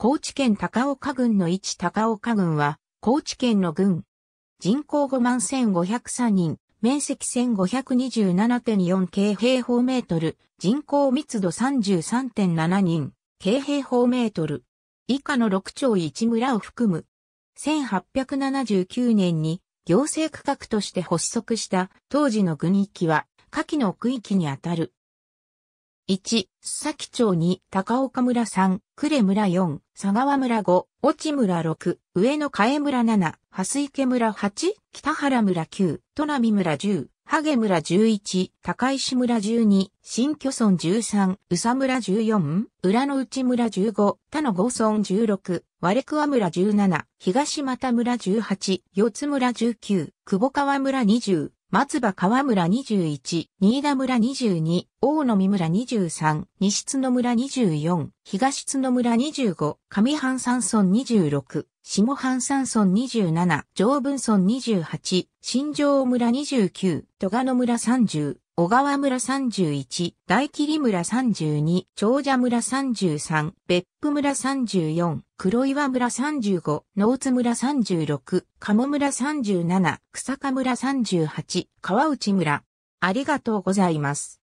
高知県高岡郡の一高岡郡は、高知県の郡。人口5万1503人、面積1527.4京平方メートル、人口密度33.7人、京平方メートル。以下の6町1村を含む。1879年に行政区画として発足した当時の郡域は、下記の区域にあたる。1、須崎町2、高岡村3、呉村4、佐川村5、越智村6、上野江村7、蓮池村8、北原村9、砺波村10、萩村11、高石村12、新居村13、宇佐村14、浦野内村15、他の郷村16、割桑村17、東又村18、四つ村19、久保川村20、松葉川村21、新田村22、大野見村23、西津野村24、東津野村25、上半山村26、下半山村27、上文村28、新城村29、戸賀野村30、小川村31、大霧村32、長者村33、別府村34、黒岩村35、農津村36、鴨村37、草加村38、川内村。ありがとうございます。